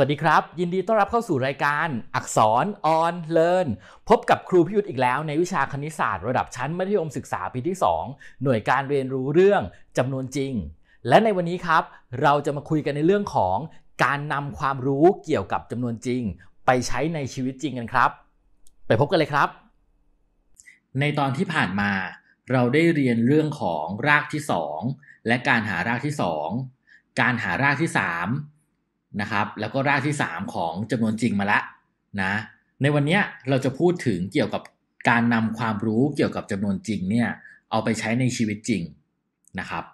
วัสดีครับ ยินดีต้อนรับเข้าสู่รายการ อักษรออนเลิร์นพบกับครูพิยุทธ์อีกแล้วในวิชาคณิตศาสตร์ ระดับชั้นมัธยมศึกษาปีที่ 2 หน่วยการเรียนรู้เรื่องจำนวนจริง และในวันนี้ครับ เราจะมาคุยกันในเรื่องของ การนำความรู้เกี่ยวกับจำนวนจริง ไปใช้ในชีวิตจริงกันครับ ไปพบกันเลยครับ ในตอนที่ผ่านมาเราได้เรียนเรื่องของรากที่ 2 และการหารากที่2การหารากที่3นะครับแล้วก็รากที่3ของจำนวนจริงมาละนะในวันนี้เราจะพูดถึงเกี่ยวกับการนำความรู้เกี่ยวกับจำนวนจริงเนี่ยเอาไปใช้ในชีวิตจริงนะครับ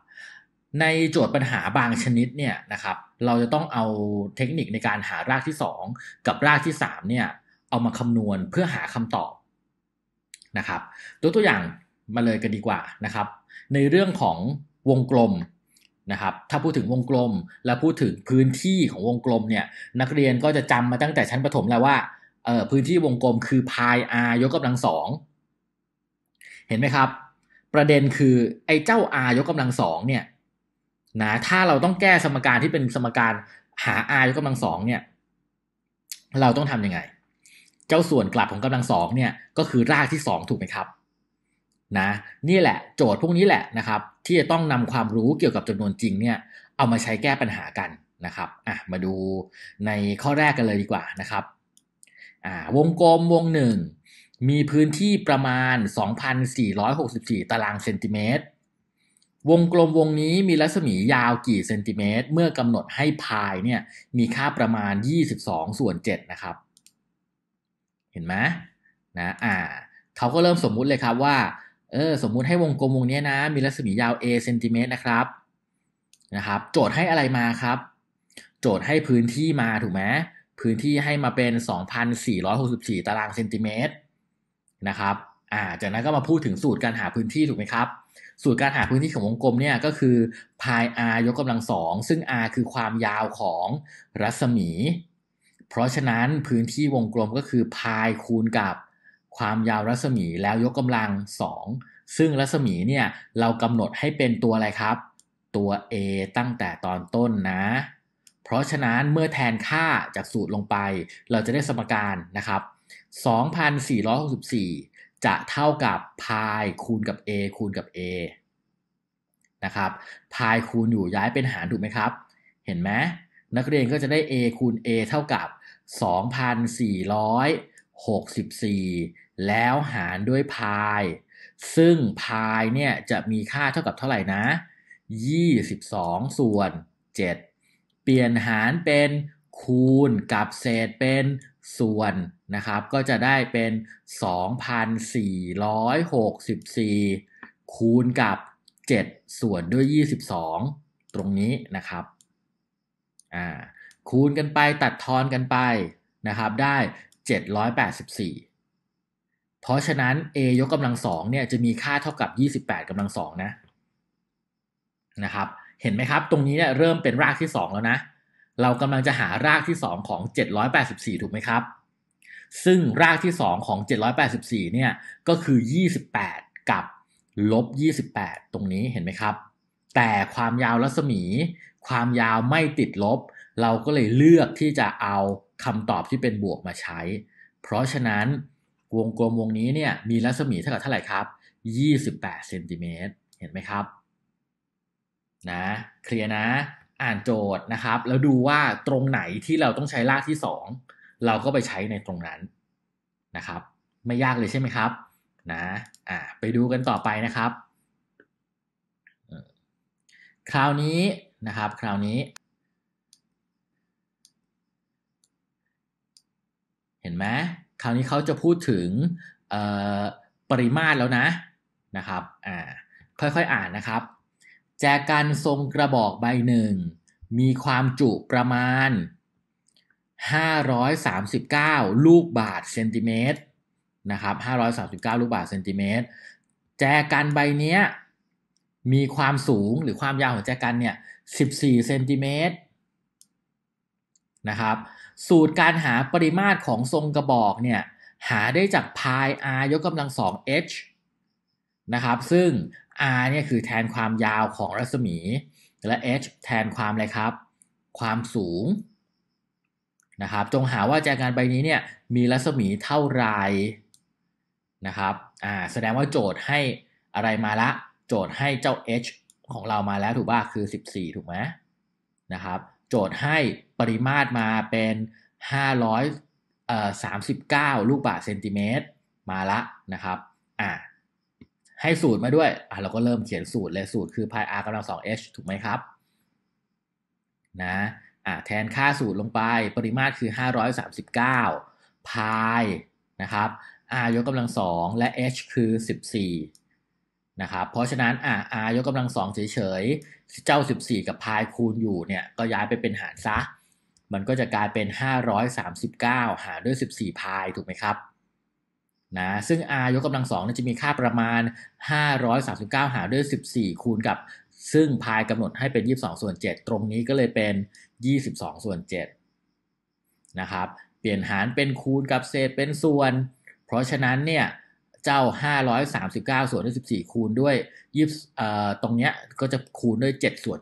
ในโจทย์ปัญหาบางชนิดเนี่ยนะครับเราจะต้องเอาเทคนิคในการหารากที่ 2 กับรากที่ 3เนี่ยเอามาคำนวณเพื่อหาคำตอบนะครับตัวตัวอย่างมาเลยกันดีกว่านะครับ ในเรื่องของวงกลมนะครับถ้าพูดถึงวงกลมแล้วพูดถึงพื้นที่ของวงกลม เนี่ย นักเรียนก็จะจำมาตั้งแต่ชั้นประถมแล้วว่าเออพื้นที่วงกลมคือพาย r ยกกำลังสองเห็นไหมครับ ประเด็นคือไอ้เจ้า r ยกกำลังสองเนี่ยนะถ้าเราต้องแก้สมการที่เป็นสมการหา r ยกกำลังสองเนี่ย เราต้องทำยังไงเจ้าส่วนกลับของกำลังสองเนี่ยก็คือรากที่สองถูกไหมครับนะนี่แหละโจทย์พวกนี้แหละนะครับ ที่จะต้องนำความรู้เกี่ยวกับจำนวนจริงเนี่ยเอามาใช้แก้ปัญหากันนะครับอ่ะมาดูในข้อแรกกันเลยดีกว่านะครับอ่าวงกลมวงหนึ่ง มีพื้นที่ประมาณ 2,464 ตารางเซนติเมตร วงกลมวงนี้มีรัศมียาวกี่เซนติเมตร เมื่อกำหนดให้พายเนี่ยมีค่าประมาณ 22ส่วน7นะครับ เห็นไหมนะอ่าเขาก็เริ่มสมมุติเลยครับว่าเออสมมุติให้วงกลมวงนี้นะมีรัศมียาว a เซนติเมตรนะครับนะครับโจทย์ให้อะไรมาครับ โจทย์ให้พื้นที่มาถูกไหมพื้นที่ให้มาเป็น 2,464 ตารางเซนติเมตรนะครับอ่าจากนั้นก็มาพูดถึงสูตรการหาพื้นที่ถูกไหมครับสูตรการหาพื้นที่ของวงกลมเนี่ยก็คือ pi r ยกกำลังสองซึ่ง r คือความยาวของรัศมี เพราะฉะนั้นพื้นที่วงกลมก็คือ pi คูณกับความยาวรัศมีแล้วยกกำลัง 2 ซึ่งรัศมีเนี่ยเรากำหนดให้เป็นตัวอะไรครับ ตัว a ตั้งแต่ตอนต้นนะ เพราะฉะนั้นเมื่อแทนค่าจากสูตรลงไป เราจะได้สมการนะครับ 2,464 จะเท่ากับพายคูณกับ a คูณกับ a นะครับพายคูณอยู่ย้ายเป็นหารถูกไหมครับ เห็นไหมนักเรียนก็จะได้ a คูณ a เท่ากับ 2,400 64 แล้วหารด้วยพาย ซึ่งพายเนี่ยจะมีค่าเท่ากับเท่าไหร่นะ 22 ส่วน 7 เปลี่ยนหารเป็นคูณกับเศษเป็นส่วนนะครับก็จะได้เป็น 2,464 คูณกับ 7 ส่วนด้วย 22 ตรงนี้นะครับ คูณกันไปตัดทอนกันไปนะครับได้784 เพราะฉะนั้น a ยกกำลังสองเนี่ยจะมีค่าเท่ากับ 28กำลังสองนะนะครับเห็นไหมครับตรงนี้เนี่ยเริ่มเป็นรากที่ 2 แล้วนะ เรากำลังจะหารากที่ 2 ของ 784 ถูกไหมครับ ซึ่งรากที่ 2 ของ 784เนี่ยก็คือ 28 กับ ลบ 28 ตรงนี้เห็นไหมครับ แต่ความยาวรัศมี ความยาวไม่ติดลบ เราก็เลยเลือกที่จะเอาคำตอบที่เป็นบวกมาใช้ เพราะฉะนั้น วงกลมวงนี้เนี่ยมีรัศมีเท่ากับเท่าไหร่ครับ 28เซนติเมตรเห็นไหมครับ นะเคลียร์นะอ่านโจทย์นะครับ แล้วดูว่าตรงไหนที่เราต้องใช้ลากที่ 2 เราก็ไปใช้ในตรงนั้นนะครับ ไม่ยากเลยใช่ไหมครับนะอ่าไปดูกันต่อไปนะครับ คราวนี้นะครับคราวนี้ห็นไหมคราวนี้เขาจะพูดถึงปริมาตรแล้วนะนะครับอ่าค่อยๆอ่านนะครับ แจกันทรงกระบอกใบหนึ่ง มีความจุประมาณ 539 ลูกบาทเซนติเมตรนะครับ 539ลูกบาทเซนติเมตร แจกันใบเนี้ย มีความสูงหรือความยาวของแจกันเนี่ย14เซนติเมตรนะครับสูตรการหาปริมาตรของทรงกระบอกเนี่ยหาได้จาก pi r ยกกำลังสอง h นะครับซึ่ง r เนี่ยคือแทนความยาวของรัศมี และ h แทนความอะไรครับ ความสูงนะครับ จงหาว่าแจกันใบนี้เนี่ยมีรัศมีเท่าไรนะครับอ่าแสดงว่าโจทย์ให้อะไรมาละโจทย์ให้เจ้า h ของเรามาแล้วถูกป่ะคือ 14 ถูกไหมนะครับโจทย์ให้ปริมาตรมาเป็น 539 ลูกบาศก์เซนติเมตรมาละนะครับ อ่าให้สูตรมาด้วย อ่ะเราก็เริ่มเขียนสูตรเลยสูตรคือ pi r กำลัง 2h ถูกไหมครับ นะ อ่ะแทนค่าสูตรลงไปปริมาตรคือ 539 pi นะครับ r ยกกำลัง2และ h คือ 14นะครับเพราะฉะนั้นอ่า r ยกกำลังสองเฉยๆเจ้า 14 กับพายคูณอยู่เนี่ยก็ย้ายไปเป็นหารซะ มันก็จะกลายเป็น 539 หารด้วย 14 พายถูกไหมครับนะซึ่ง r ยกกำลังสองจะมีค่าประมาณ 539 หารด้วย 14 คูณกับ ซึ่งพายกำหนดให้เป็น 22 ส่วน 7 ตรงนี้ก็เลยเป็น 22 ส่วน7นะครับเปลี่ยนหารเป็นคูณกับเศษเป็นส่วน เพราะฉะนั้นเนี่ยเจ้า539 ส่วนด้วย14 คูณด้วยยี่ตรงเนี้ยก็จะคูณด้วย 7 ส่วน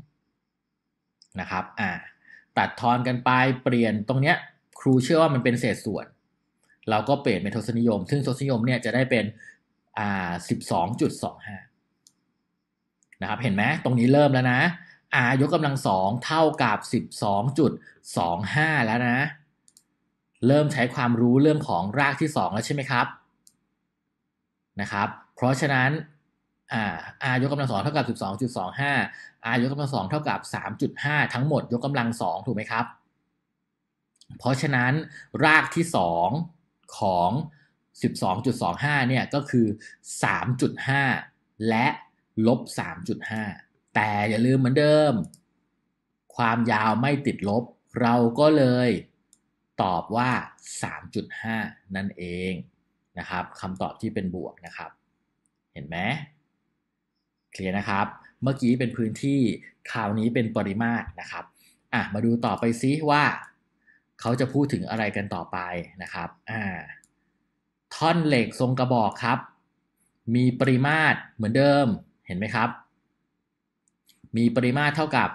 22นะครับอ่าตัดทอนกันไปเปลี่ยนตรงเนี้ยครูเชื่อว่ามันเป็นเศษส่วน เราก็เปลี่ยนเป็นทศนิยม ซึ่งทศนิยมเนี่ยจะได้เป็นอ่า12.25นะครับเห็นไหมตรงนี้เริ่มแล้วนะอายกกำลังสองเท่ากับ 12.25 แล้วนะเริ่มใช้ความรู้เรื่องของรากที่ 2 แล้วใช่ไหมครับนะครับเพราะฉะนั้นอ r ยกกำลังสองเท่ากับ 12.25 r ยกกำลังสองเท่ากับ 3.5 ทั้งหมด ยกกำลังสองถูกไหมครับ เพราะฉะนั้นรากที่สองของ 12.25 เนี่ยก็คือ 3.5 และ ลบ 3.5 แต่อย่าลืมเหมือนเดิม ความยาวไม่ติดลบ เราก็เลยตอบว่า 3.5 นั่นเองะครับคำตอบที่เป็นบวกนะครับ เห็นไหมเคลียร์นะครับ เมื่อกี้เป็นพื้นที่ คราวนี้เป็นปริมาตรนะครับ อ่ะ มาดูต่อไปซิว่า เขาจะพูดถึงอะไรกันต่อไปนะครับ อ่า ท่อนเหล็กทรงกระบอกครับ มีปริมาตรเหมือนเดิม เห็นไหมครับ มีปริมาตรเท่ากับ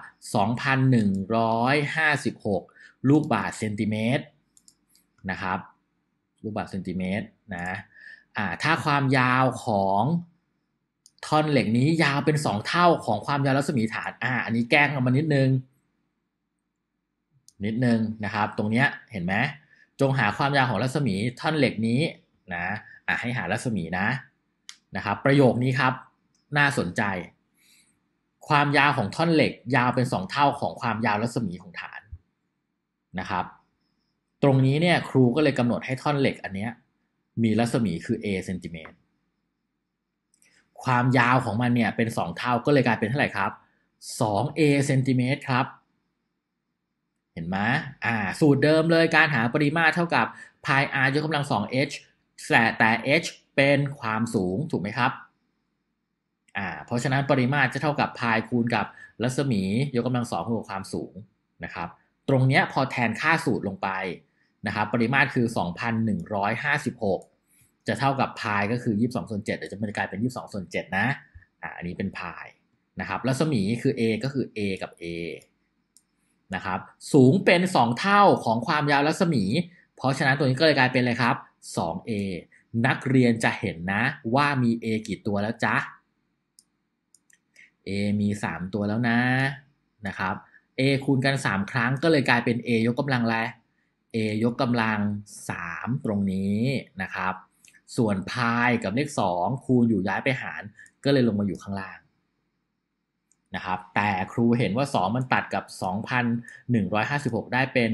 2,156 ลูกบาศก์เซนติเมตร นะครับลูกบาศกเซนติเมตรนะอ่าถ้าความยาวของท่อนเหล็กนี้ ยาวเป็นสองเท่าของความยาวรัศมีฐาน อ่า อันนี้แกล้งเอามานิดนึง นิดนึงนะครับ ตรงเนี้ยเห็นไหมจงหาความยาวของรัศมีท่อนเหล็กนี้นะอ่าให้หารัศมีนะ นะครับ ประโยคนี้ครับ น่าสนใจ ความยาวของท่อนเหล็กยาวเป็นสองเท่าของความยาวรัศมีของฐานนะครับตรงนี้เนี่ยครูก็เลยกำหนดให้ท่อนเหล็กอันเนี้ยมีรัศมีคือ a เซนติเมตร ความยาวของมันเนี่ยเป็น 2 เท่าก็เลยกลายเป็นเท่าไหร่ครับ 2a เซนติเมตรครับ เห็นไหมอ่าสูตรเดิมเลยการหาปริมาตรเท่ากับ pi r ยกกำลัง 2h แต่แต่ h เป็นความสูงถูกไหมครับอ่าเพราะฉะนั้นปริมาตรจะเท่ากับ pi คูณกับรัศมี ยกกำลัง2คูณความสูงนะครับตรงเนี้ยพอแทนค่าสูตรลงไปนะครับปริมาตรคือ 2,156 จะเท่ากับพายก็คือ 22ส่วน7เดี๋ยวจะมันกลายเป็น22ส่วน7นะอ่าอันนี้เป็นพายนะครับรัศมีคือ A ก็คือ A กับ A นะครับสูงเป็น 2 เท่าของความยาวรัศมี เพราะฉะนั้นตัวนี้ก็เลยกลายเป็นอะไรครับ 2A นักเรียนจะเห็นนะว่ามี A กี่ตัวแล้วจ๊ะ A มี 3 ตัวแล้วนะนะครับ A คูณกัน 3 ครั้งก็เลยกลายเป็น A ยกกำลังแร a ยกกำลัง 3 ตรงนี้นะครับ ส่วนพายกับเลข2คูณอยู่ย้ายไปหารก็เลยลงมาอยู่ข้างล่างนะครับ แต่ครูเห็นว่า 2 มันตัดกับ 2,156 ได้เป็น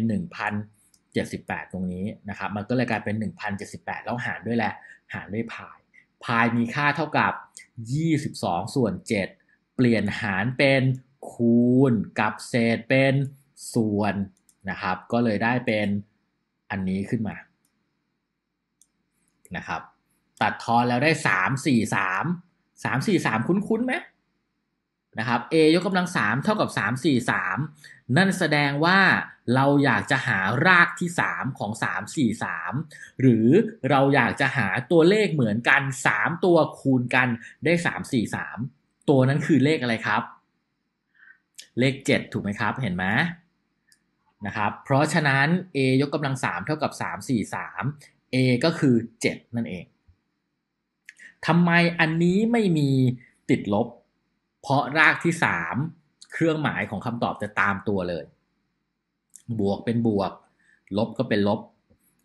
1,078ตรงนี้นะครับ มันก็เลยกลายเป็น 1,078แล้วหารด้วยแหละ หารด้วยพาย พายมีค่าเท่ากับ 22 ส่วน 7 เปลี่ยนหารเป็นคูณกับเศษเป็นส่วนนะครับ ก็เลยได้เป็นอันนี้ขึ้นมานะครับ ตัดทอนแล้วได้สามสี่สามสามสี่สามคุ้นๆไหมนะครับ a ยกกำลังสามเท่ากับสามสี่สามนั่นแสดงว่าเราอยากจะหารากที่สามของสามสี่สามหรือเราอยากจะหาตัวเลขเหมือนกันสามตัวคูณกันได้สามสี่สามตัวนั้นคือเลขอะไรครับ เลขเจ็ดถูกไหมครับเห็นไหมนะครับ เพราะฉะนั้น a ยกกำลัง3เท่ากับ3 4 3 a ก็คือ 7 นั่นเองทำไมอันนี้ไม่มีติดลบ เพราะรากที่ 3 เครื่องหมายของคำตอบจะตามตัวเลย บวกเป็นบวก ลบก็เป็นลบ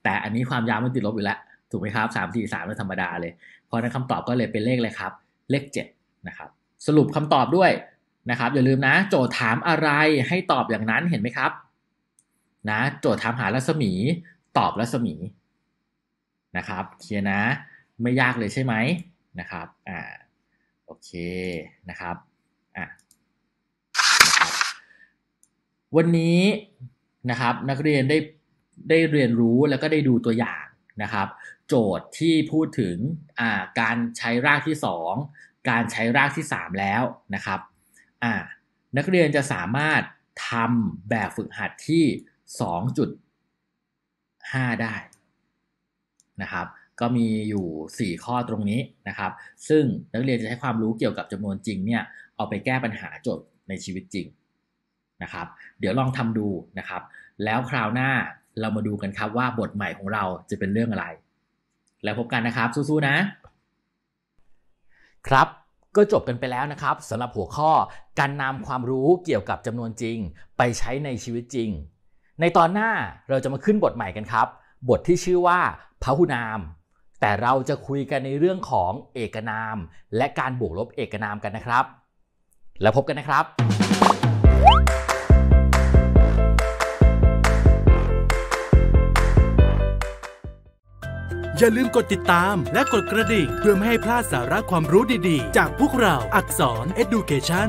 แต่อันนี้ความยาวไม่ติดลบอยู่แล้ว ถูกไหมครับ3 4 3เป็นธรรมดาเลย เพราะนั้นคำตอบก็เลยเป็นเลขเลยครับ เลข 7 นะครับ สรุปคำตอบด้วย นะครับ อย่าลืมนะโจทย์ถามอะไรให้ตอบอย่างนั้นเห็นไหมครับนะโจทย์ถามหารัศมี ตอบรัศมี นะครับ เคลียนะ ไม่ยากเลยใช่ไหมนะครับ อ่า โอเค นะครับ อ่ะนะวันนี้ นะครับ นักเรียนได้ ได้เรียนรู้แล้วก็ได้ดูตัวอย่าง นะครับ โจทย์ที่พูดถึง อ่า การใช้รากที่ 2 การใช้รากที่ 3 แล้ว นะครับ อ่า นักเรียนจะสามารถทำแบบฝึกหัดที่2.5 ได้นะครับ ก็มีอยู่ 4 ข้อตรงนี้นะครับ ซึ่งนักเรียนจะใช้ความรู้เกี่ยวกับจำนวนจริงเนี่ยเอาไปแก้ปัญหาโจทย์ในชีวิตจริงนะครับ เดี๋ยวลองทำดูนะครับ แล้วคราวหน้าเรามาดูกันครับว่าบทใหม่ของเราจะเป็นเรื่องอะไร แล้วพบกันนะครับสู้ๆนะ ครับก็จบกันไปแล้วนะครับสำหรับหัวข้อการนำความรู้เกี่ยวกับจำนวนจริงไปใช้ในชีวิตจริงในตอนหน้าเราจะมาขึ้นบทใหม่กันครับ บทที่ชื่อว่าพหุนาม แต่เราจะคุยกันในเรื่องของเอกนาม และการบวกลบเอกนามกันนะครับ แล้วพบกันนะครับ อย่าลืมกดติดตามและกดกระดิ่ง เพื่อไม่ให้พลาดสาระความรู้ดีๆ จากพวกเราอักษร Education